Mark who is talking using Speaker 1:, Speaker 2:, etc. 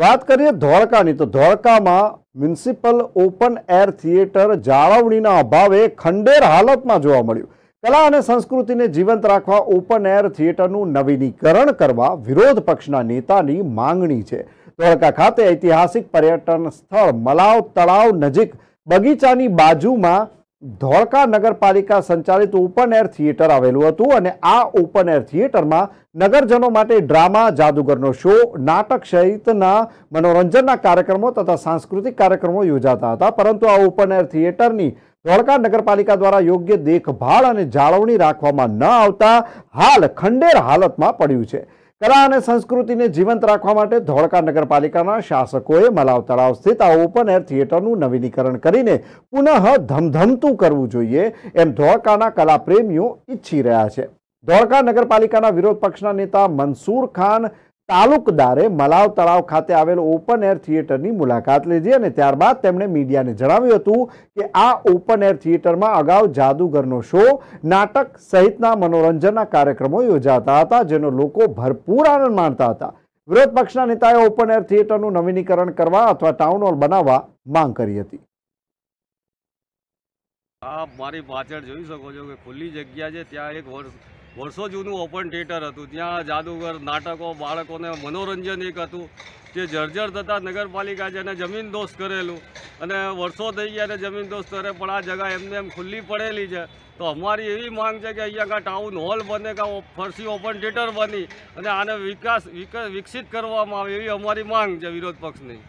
Speaker 1: વાત કરીએ ધોળકાની તો ધોળકામાં મ્યુનિસિપલ ઓપન એર થિયેટર જાળવણીના અભાવે ખંડેર હાલતમાં જોવા મળ્યું કલા અને સંસ્કૃતિને જીવંત રાખવા ઓપન એર થિયેટરનું નવીનીકરણ કરવા વિરોધ પક્ષના નેતાની માંગણી છે ધોળકા ખાતે ઐતિહાસિક પર્યટન સ્થળ મલાવ તળાવ નજીક બગીચાની બાજુમાં ધોળકા નગરપાલિકા સંચાલિત ઓપન એર થિયેટર આવેલું હતું અને આ ઓપન એર થિયેટરમાં નગરજનો માટે ડ્રામા જાદુગરનો શો નાટક સહિતના મનોરંજનના કાર્યક્રમો તથા સાંસ્કૃતિક કાર્યક્રમો યોજાતા હતા પરંતુ આ ઓપન એર થિયેટરની ધોળકા નગરપાલિકા દ્વારા યોગ્ય દેખભાળ અને જાળવણી રાખવામાં ન આવતા હાલ ખંડેર હાલતમાં પડ્યું છે કલા અને સંસ્કૃતિને જીવંત રાખવા માટે ધોળકા નગરપાલિકાના શાસકોએ મલાવ તળાવ સ્થિત આ ઓપન એર થિયેટરનું નવીનીકરણ કરીને પુનઃ ધમધમતું કરવું જોઈએ એમ ધોળકાના કલાપ્રેમીઓ ઈચ્છી રહ્યા છે ધોળકા નગરપાલિકાના વિરોધ પક્ષના નેતા મનસૂર ખાન તાલુકદારે મલાવ તળાવ ખાતે આવેલ ઓપન એર થિયેટરની મુલાકાત લીધી અને ત્યારબાદ તેમણે મીડિયાને જણાવ્યું હતું કે આ ઓપન એર થિયેટરમાં અગાઉ જાદુગરનો શો નાટક સહિતના મનોરંજનના કાર્યક્રમો યોજાતા હતા જેનો લોકો ભરપૂર આનંદ માણતા હતા વિરોધ પક્ષના નેતાએ ઓપન એર થિયેટરનું નવીનીકરણ કરવા અથવા ટાઉન હોલ બનાવવા માંગ કરી હતી
Speaker 2: આપ મારી પાછળ જોઈ શકો છો કે ખુલ્લી જગ્યા છે ત્યાં એક વર્ષ વર્ષો જૂનું ઓપન થિયેટર હતું ત્યાં જાદુગર નાટકો બાળકોને મનોરંજન એક હતું જે જર્જર થતાં નગરપાલિકા જેને જમીન દોષ કરેલું અને વર્ષો થઈ ગયા અને જમીન દોષ કરે પણ આ જગા એમને એમ ખુલ્લી પડેલી છે તો અમારી એવી માંગ છે કે અહીંયા કાં ટાઉન હોલ બને કાં ફરસી ઓપન થિયેટર બની અને આને વિકાસ વિકસિત કરવામાં આવે એવી અમારી માંગ છે વિરોધ પક્ષની